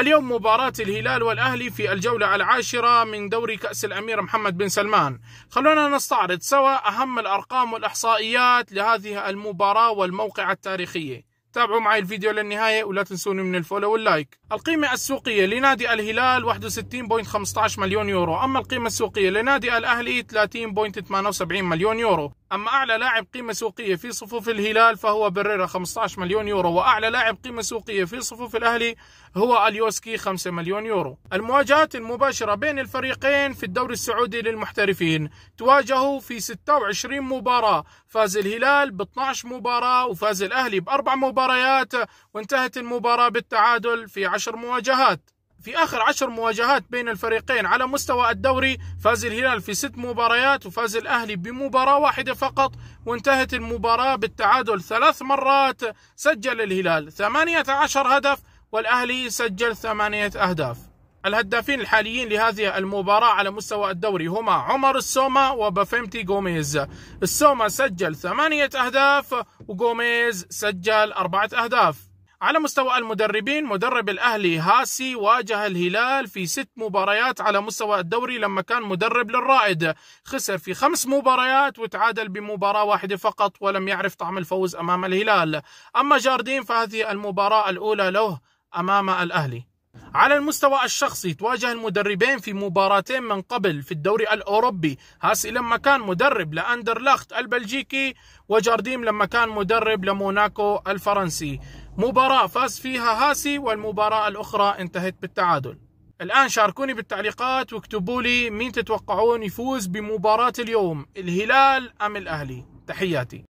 اليوم مباراة الهلال والأهلي في الجولة العاشرة من دوري كأس الأمير محمد بن سلمان خلونا نستعرض سوا أهم الأرقام والإحصائيات لهذه المباراة والموقع التاريخية تابعوا معي الفيديو للنهاية ولا تنسوني من الفولو واللايك القيمة السوقية لنادي الهلال 61.15 مليون يورو أما القيمة السوقية لنادي الأهلي 30.78 مليون يورو أما أعلى لاعب قيمة سوقية في صفوف الهلال فهو بريرا 15 مليون يورو وأعلى لاعب قيمة سوقية في صفوف الأهلي هو اليوسكي 5 مليون يورو المواجهات المباشرة بين الفريقين في الدوري السعودي للمحترفين تواجهوا في 26 مباراة فاز الهلال ب 12 مباراة وفاز الأهلي بأربع مباريات وانتهت المباراة بالتعادل في 10 مواجهات في آخر عشر مواجهات بين الفريقين على مستوى الدوري فاز الهلال في ست مباريات وفاز الأهلي بمباراة واحدة فقط وانتهت المباراة بالتعادل ثلاث مرات سجل الهلال 18 هدف والأهلي سجل ثمانية أهداف الهدافين الحاليين لهذه المباراة على مستوى الدوري هما عمر السوما وبافيمتي جوميز السوما سجل ثمانية أهداف وجوميز سجل أربعة أهداف على مستوى المدربين مدرب الأهلي هاسي واجه الهلال في ست مباريات على مستوى الدوري لما كان مدرب للرائد خسر في خمس مباريات وتعادل بمباراة واحدة فقط ولم يعرف طعم الفوز أمام الهلال أما جاردين فهذه المباراة الأولى له أمام الأهلي على المستوى الشخصي تواجه المدربين في مباراتين من قبل في الدوري الأوروبي هاسي لما كان مدرب لأندرلخت البلجيكي وجارديم لما كان مدرب لموناكو الفرنسي مباراة فاز فيها هاسي والمباراة الأخرى انتهت بالتعادل الآن شاركوني بالتعليقات واكتبوا لي مين تتوقعون يفوز بمباراة اليوم الهلال أم الأهلي تحياتي